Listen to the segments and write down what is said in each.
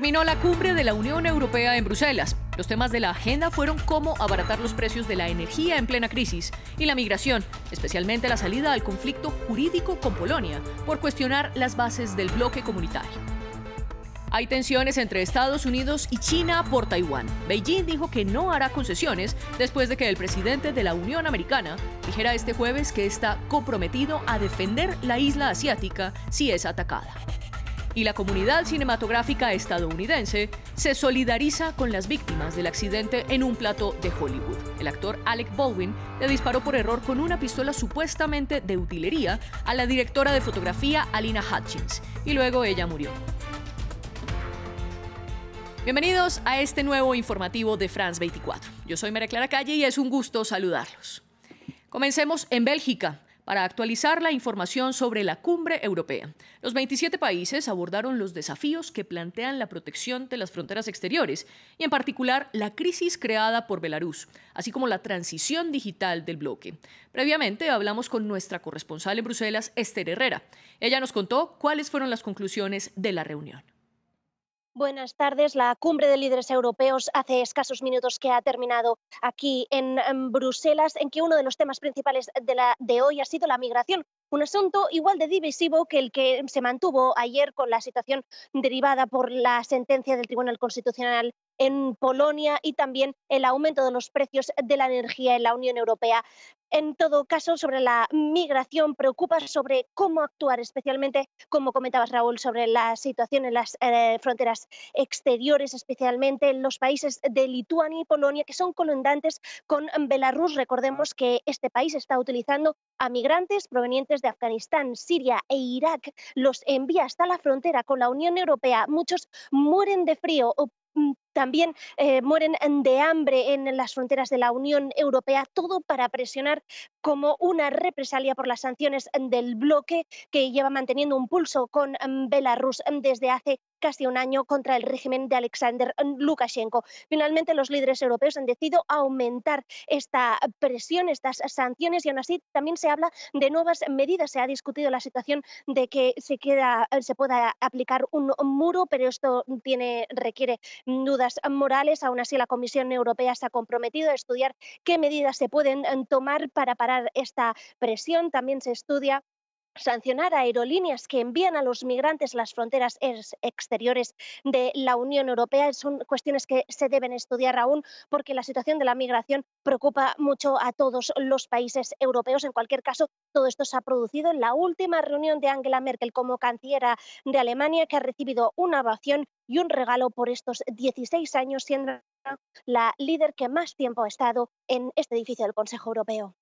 Terminó la cumbre de la Unión Europea en Bruselas. Los temas de la agenda fueron cómo abaratar los precios de la energía en plena crisis y la migración, especialmente la salida al conflicto jurídico con Polonia por cuestionar las bases del bloque comunitario. Hay tensiones entre Estados Unidos y China por Taiwán. Beijing dijo que no hará concesiones después de que el presidente de la Unión Americana dijera este jueves que está comprometido a defender la isla asiática si es atacada y la comunidad cinematográfica estadounidense se solidariza con las víctimas del accidente en un plato de Hollywood. El actor Alec Baldwin le disparó por error con una pistola supuestamente de utilería a la directora de fotografía Alina Hutchins y luego ella murió. Bienvenidos a este nuevo informativo de France 24. Yo soy María Clara Calle y es un gusto saludarlos. Comencemos en Bélgica para actualizar la información sobre la cumbre europea. Los 27 países abordaron los desafíos que plantean la protección de las fronteras exteriores y en particular la crisis creada por Belarus, así como la transición digital del bloque. Previamente hablamos con nuestra corresponsal en Bruselas, Esther Herrera. Ella nos contó cuáles fueron las conclusiones de la reunión. Buenas tardes. La cumbre de líderes europeos hace escasos minutos que ha terminado aquí en, Bruselas, en que uno de los temas principales la, de hoy ha sido la migración, un asunto igual de divisivo que el que se mantuvo ayer con la situación derivada por la sentencia del Tribunal Constitucional en Polonia y también el aumento de los precios de la energía en la Unión Europea. En todo caso, sobre la migración, preocupa sobre cómo actuar, especialmente, como comentabas Raúl, sobre la situación en las eh, fronteras exteriores, especialmente en los países de Lituania y Polonia, que son colindantes con Belarus. Recordemos que este país está utilizando a migrantes provenientes de Afganistán, Siria e Irak. Los envía hasta la frontera con la Unión Europea. Muchos mueren de frío o mm, también eh, mueren eh, de hambre en las fronteras de la Unión Europea, todo para presionar como una represalia por las sanciones eh, del bloque que lleva manteniendo un pulso con em, Belarus em, desde hace casi un año contra el régimen de Alexander em, Lukashenko. Finalmente, los líderes europeos han decidido aumentar esta presión, estas sanciones, y aún así también se habla de nuevas medidas. Se ha discutido la situación de que se, queda, se pueda aplicar un muro, pero esto tiene, requiere dudas morales. Aún así, la Comisión Europea se ha comprometido a estudiar qué medidas se pueden eh, tomar para parar esta presión. También se estudia sancionar a aerolíneas que envían a los migrantes las fronteras exteriores de la Unión Europea. Son cuestiones que se deben estudiar aún porque la situación de la migración preocupa mucho a todos los países europeos. En cualquier caso, todo esto se ha producido en la última reunión de Angela Merkel como canciller de Alemania, que ha recibido una ovación y un regalo por estos 16 años, siendo la líder que más tiempo ha estado en este edificio del Consejo Europeo.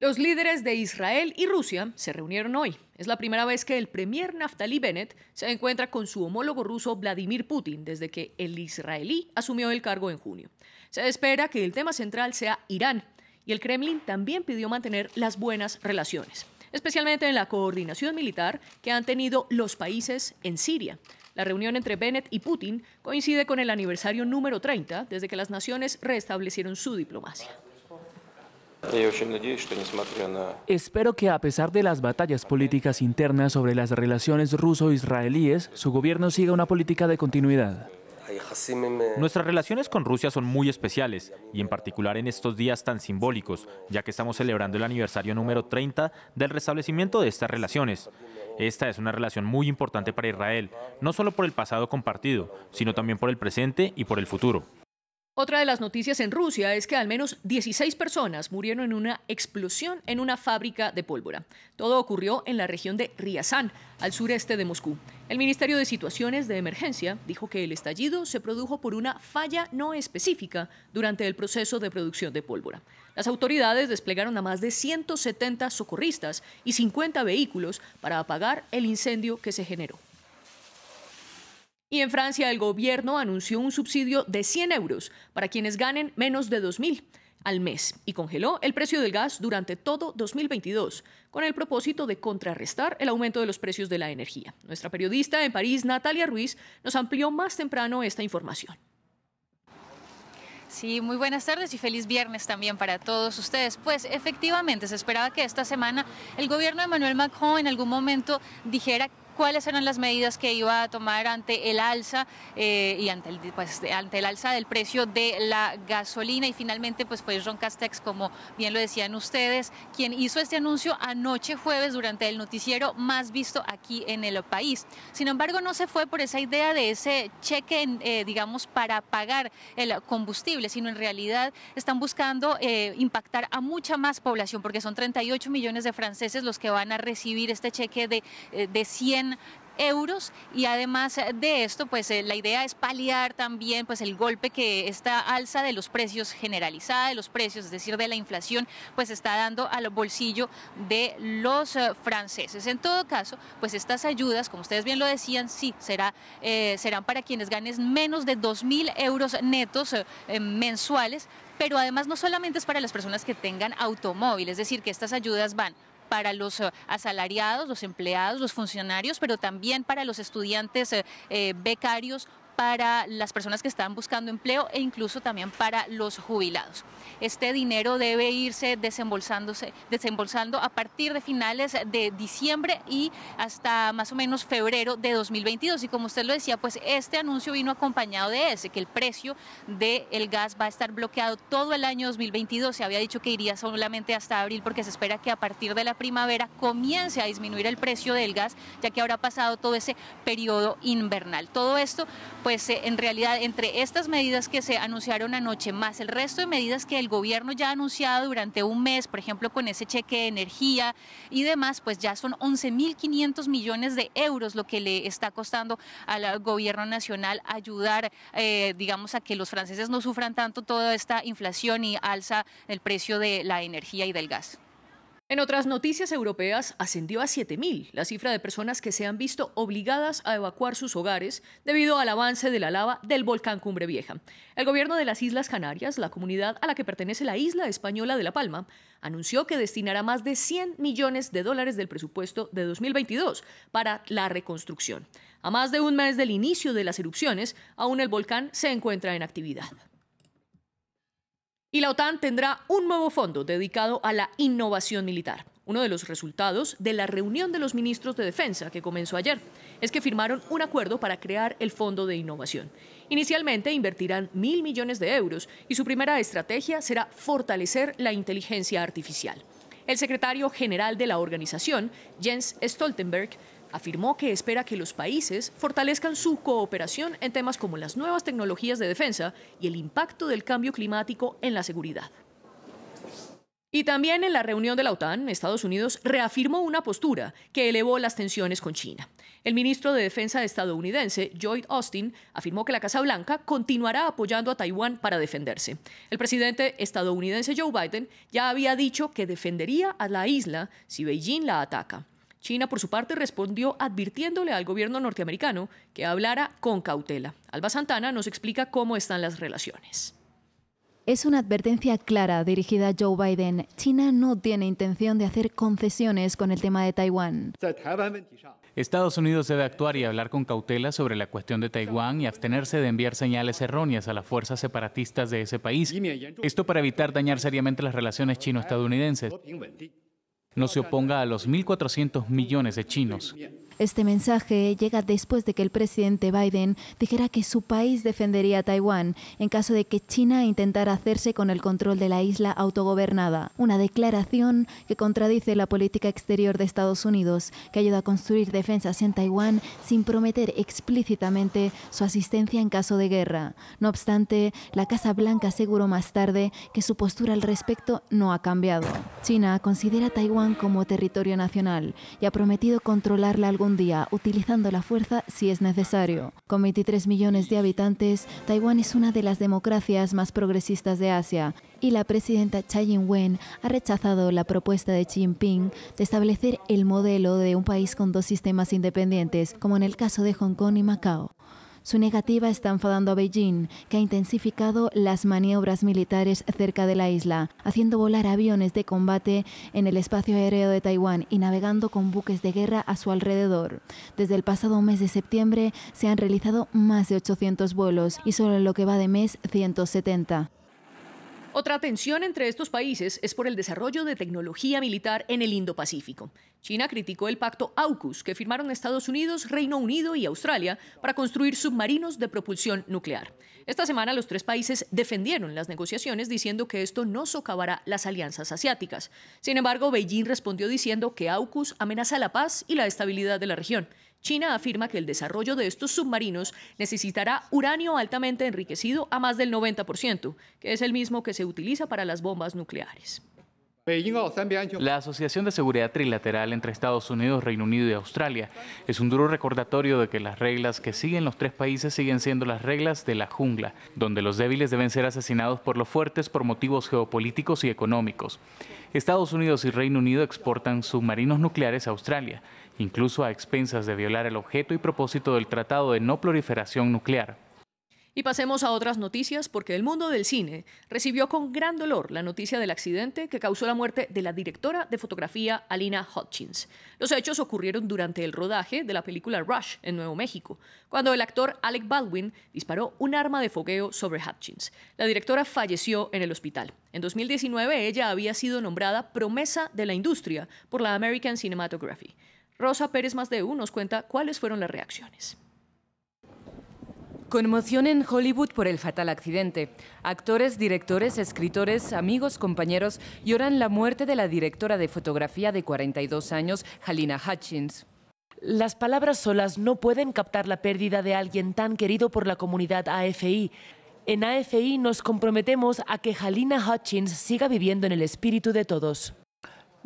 Los líderes de Israel y Rusia se reunieron hoy. Es la primera vez que el premier Naftali Bennett se encuentra con su homólogo ruso Vladimir Putin desde que el israelí asumió el cargo en junio. Se espera que el tema central sea Irán y el Kremlin también pidió mantener las buenas relaciones, especialmente en la coordinación militar que han tenido los países en Siria. La reunión entre Bennett y Putin coincide con el aniversario número 30 desde que las naciones restablecieron su diplomacia. Espero que a pesar de las batallas políticas internas sobre las relaciones ruso-israelíes, su gobierno siga una política de continuidad. Nuestras relaciones con Rusia son muy especiales y en particular en estos días tan simbólicos, ya que estamos celebrando el aniversario número 30 del restablecimiento de estas relaciones. Esta es una relación muy importante para Israel, no solo por el pasado compartido, sino también por el presente y por el futuro. Otra de las noticias en Rusia es que al menos 16 personas murieron en una explosión en una fábrica de pólvora. Todo ocurrió en la región de Ryazán, al sureste de Moscú. El Ministerio de Situaciones de Emergencia dijo que el estallido se produjo por una falla no específica durante el proceso de producción de pólvora. Las autoridades desplegaron a más de 170 socorristas y 50 vehículos para apagar el incendio que se generó. Y en Francia el gobierno anunció un subsidio de 100 euros para quienes ganen menos de 2.000 al mes y congeló el precio del gas durante todo 2022 con el propósito de contrarrestar el aumento de los precios de la energía. Nuestra periodista en París, Natalia Ruiz, nos amplió más temprano esta información. Sí, muy buenas tardes y feliz viernes también para todos ustedes. Pues efectivamente se esperaba que esta semana el gobierno de Manuel Macron en algún momento dijera cuáles eran las medidas que iba a tomar ante el alza eh, y ante el, pues, ante el alza del precio de la gasolina y finalmente pues fue Ron Castex, como bien lo decían ustedes, quien hizo este anuncio anoche jueves durante el noticiero más visto aquí en el país. Sin embargo, no se fue por esa idea de ese cheque, eh, digamos, para pagar el combustible, sino en realidad están buscando eh, impactar a mucha más población, porque son 38 millones de franceses los que van a recibir este cheque de, de 100 euros y además de esto pues eh, la idea es paliar también pues el golpe que esta alza de los precios generalizada de los precios es decir de la inflación pues está dando al bolsillo de los eh, franceses en todo caso pues estas ayudas como ustedes bien lo decían sí será eh, serán para quienes ganen menos de 2.000 euros netos mensuales pero además no solamente es para las personas que tengan automóvil es decir que estas ayudas van para los eh, asalariados, los empleados, los funcionarios, pero también para los estudiantes eh, eh, becarios para las personas que están buscando empleo e incluso también para los jubilados. Este dinero debe irse desembolsándose, desembolsando a partir de finales de diciembre y hasta más o menos febrero de 2022. Y como usted lo decía, pues este anuncio vino acompañado de ese, que el precio del gas va a estar bloqueado todo el año 2022. Se había dicho que iría solamente hasta abril porque se espera que a partir de la primavera comience a disminuir el precio del gas, ya que habrá pasado todo ese periodo invernal. Todo esto... Pues, pues eh, en realidad entre estas medidas que se anunciaron anoche, más el resto de medidas que el gobierno ya ha anunciado durante un mes, por ejemplo con ese cheque de energía y demás, pues ya son 11.500 millones de euros lo que le está costando al gobierno nacional ayudar, eh, digamos, a que los franceses no sufran tanto toda esta inflación y alza el precio de la energía y del gas. En otras noticias europeas, ascendió a 7.000 la cifra de personas que se han visto obligadas a evacuar sus hogares debido al avance de la lava del volcán Cumbre Vieja. El gobierno de las Islas Canarias, la comunidad a la que pertenece la isla española de La Palma, anunció que destinará más de 100 millones de dólares del presupuesto de 2022 para la reconstrucción. A más de un mes del inicio de las erupciones, aún el volcán se encuentra en actividad. Y la OTAN tendrá un nuevo fondo dedicado a la innovación militar. Uno de los resultados de la reunión de los ministros de Defensa que comenzó ayer es que firmaron un acuerdo para crear el Fondo de Innovación. Inicialmente invertirán mil millones de euros y su primera estrategia será fortalecer la inteligencia artificial. El secretario general de la organización, Jens Stoltenberg, Afirmó que espera que los países fortalezcan su cooperación en temas como las nuevas tecnologías de defensa y el impacto del cambio climático en la seguridad. Y también en la reunión de la OTAN, Estados Unidos reafirmó una postura que elevó las tensiones con China. El ministro de Defensa estadounidense, Lloyd Austin, afirmó que la Casa Blanca continuará apoyando a Taiwán para defenderse. El presidente estadounidense Joe Biden ya había dicho que defendería a la isla si Beijing la ataca. China, por su parte, respondió advirtiéndole al gobierno norteamericano que hablara con cautela. Alba Santana nos explica cómo están las relaciones. Es una advertencia clara dirigida a Joe Biden. China no tiene intención de hacer concesiones con el tema de Taiwán. Estados Unidos debe actuar y hablar con cautela sobre la cuestión de Taiwán y abstenerse de enviar señales erróneas a las fuerzas separatistas de ese país. Esto para evitar dañar seriamente las relaciones chino-estadounidenses no se oponga a los 1.400 millones de chinos. Este mensaje llega después de que el presidente Biden dijera que su país defendería a Taiwán en caso de que China intentara hacerse con el control de la isla autogobernada. Una declaración que contradice la política exterior de Estados Unidos, que ayuda a construir defensas en Taiwán sin prometer explícitamente su asistencia en caso de guerra. No obstante, la Casa Blanca aseguró más tarde que su postura al respecto no ha cambiado. China considera Taiwán como territorio nacional y ha prometido controlarla algún un día, utilizando la fuerza si es necesario. Con 23 millones de habitantes, Taiwán es una de las democracias más progresistas de Asia y la presidenta Tsai Ing-wen ha rechazado la propuesta de Xi Jinping de establecer el modelo de un país con dos sistemas independientes, como en el caso de Hong Kong y Macao. Su negativa está enfadando a Beijing, que ha intensificado las maniobras militares cerca de la isla, haciendo volar aviones de combate en el espacio aéreo de Taiwán y navegando con buques de guerra a su alrededor. Desde el pasado mes de septiembre se han realizado más de 800 vuelos y solo en lo que va de mes 170. Otra tensión entre estos países es por el desarrollo de tecnología militar en el Indo-Pacífico. China criticó el pacto AUKUS que firmaron Estados Unidos, Reino Unido y Australia para construir submarinos de propulsión nuclear. Esta semana los tres países defendieron las negociaciones diciendo que esto no socavará las alianzas asiáticas. Sin embargo, Beijing respondió diciendo que AUKUS amenaza la paz y la estabilidad de la región. China afirma que el desarrollo de estos submarinos necesitará uranio altamente enriquecido a más del 90%, que es el mismo que se utiliza para las bombas nucleares. La Asociación de Seguridad Trilateral entre Estados Unidos, Reino Unido y Australia es un duro recordatorio de que las reglas que siguen los tres países siguen siendo las reglas de la jungla, donde los débiles deben ser asesinados por los fuertes por motivos geopolíticos y económicos. Estados Unidos y Reino Unido exportan submarinos nucleares a Australia, incluso a expensas de violar el objeto y propósito del Tratado de No Proliferación Nuclear. Y pasemos a otras noticias porque el mundo del cine recibió con gran dolor la noticia del accidente que causó la muerte de la directora de fotografía Alina Hutchins. Los hechos ocurrieron durante el rodaje de la película Rush en Nuevo México, cuando el actor Alec Baldwin disparó un arma de fogueo sobre Hutchins. La directora falleció en el hospital. En 2019 ella había sido nombrada promesa de la industria por la American Cinematography. Rosa Pérez Más de Uno nos cuenta cuáles fueron las reacciones. Conmoción en Hollywood por el fatal accidente. Actores, directores, escritores, amigos, compañeros lloran la muerte de la directora de fotografía de 42 años, Halina Hutchins. Las palabras solas no pueden captar la pérdida de alguien tan querido por la comunidad AFI. En AFI nos comprometemos a que Halina Hutchins siga viviendo en el espíritu de todos.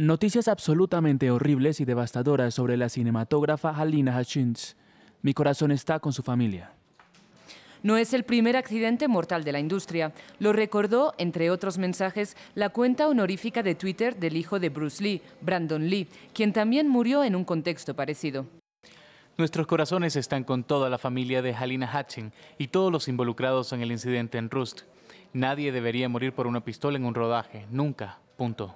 Noticias absolutamente horribles y devastadoras sobre la cinematógrafa Halina Hutchins. Mi corazón está con su familia. No es el primer accidente mortal de la industria. Lo recordó, entre otros mensajes, la cuenta honorífica de Twitter del hijo de Bruce Lee, Brandon Lee, quien también murió en un contexto parecido. Nuestros corazones están con toda la familia de Halina Hutchins y todos los involucrados en el incidente en Rust. Nadie debería morir por una pistola en un rodaje, nunca. Punto.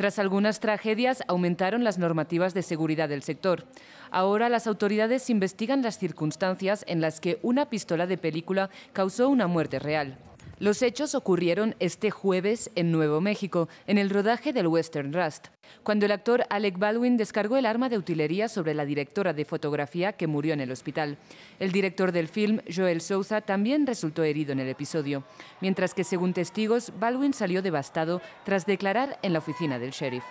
Tras algunas tragedias, aumentaron las normativas de seguridad del sector. Ahora las autoridades investigan las circunstancias en las que una pistola de película causó una muerte real. Los hechos ocurrieron este jueves en Nuevo México, en el rodaje del Western Rust, cuando el actor Alec Baldwin descargó el arma de utilería sobre la directora de fotografía que murió en el hospital. El director del film, Joel Souza, también resultó herido en el episodio, mientras que, según testigos, Baldwin salió devastado tras declarar en la oficina del sheriff.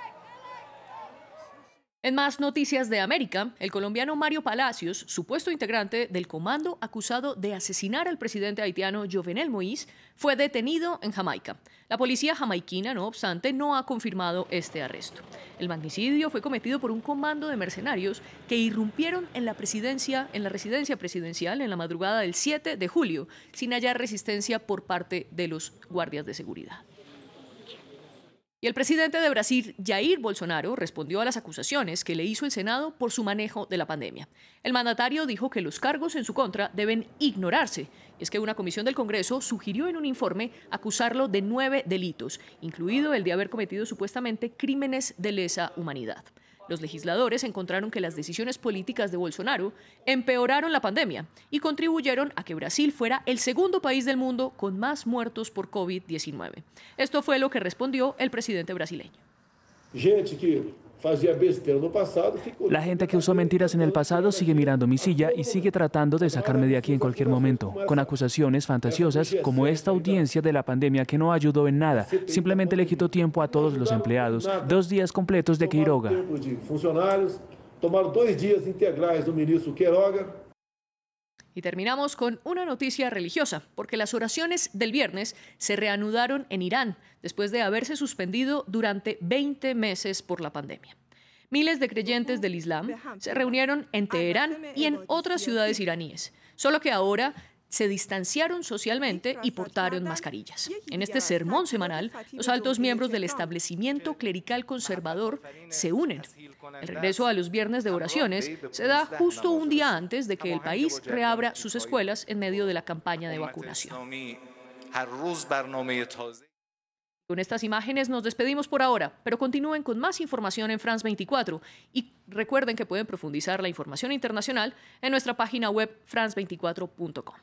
En más noticias de América, el colombiano Mario Palacios, supuesto integrante del comando acusado de asesinar al presidente haitiano Jovenel Moïse, fue detenido en Jamaica. La policía jamaiquina, no obstante, no ha confirmado este arresto. El magnicidio fue cometido por un comando de mercenarios que irrumpieron en la presidencia, en la residencia presidencial en la madrugada del 7 de julio, sin hallar resistencia por parte de los guardias de seguridad. Y el presidente de Brasil, Jair Bolsonaro, respondió a las acusaciones que le hizo el Senado por su manejo de la pandemia. El mandatario dijo que los cargos en su contra deben ignorarse. es que una comisión del Congreso sugirió en un informe acusarlo de nueve delitos, incluido el de haber cometido supuestamente crímenes de lesa humanidad. Los legisladores encontraron que las decisiones políticas de Bolsonaro empeoraron la pandemia y contribuyeron a que Brasil fuera el segundo país del mundo con más muertos por COVID-19. Esto fue lo que respondió el presidente brasileño. La gente que usó mentiras en el pasado sigue mirando mi silla y sigue tratando de sacarme de aquí en cualquier momento, con acusaciones fantasiosas como esta audiencia de la pandemia que no ayudó en nada, simplemente le quitó tiempo a todos los empleados, dos días completos de Quiroga. dos días integrais ministro Quiroga y terminamos con una noticia religiosa, porque las oraciones del viernes se reanudaron en Irán después de haberse suspendido durante 20 meses por la pandemia. Miles de creyentes del Islam se reunieron en Teherán y en otras ciudades iraníes, solo que ahora se distanciaron socialmente y portaron mascarillas. En este sermón semanal, los altos miembros del establecimiento clerical conservador se unen. El regreso a los viernes de oraciones se da justo un día antes de que el país reabra sus escuelas en medio de la campaña de vacunación. Con estas imágenes nos despedimos por ahora, pero continúen con más información en France 24 y recuerden que pueden profundizar la información internacional en nuestra página web france24.com.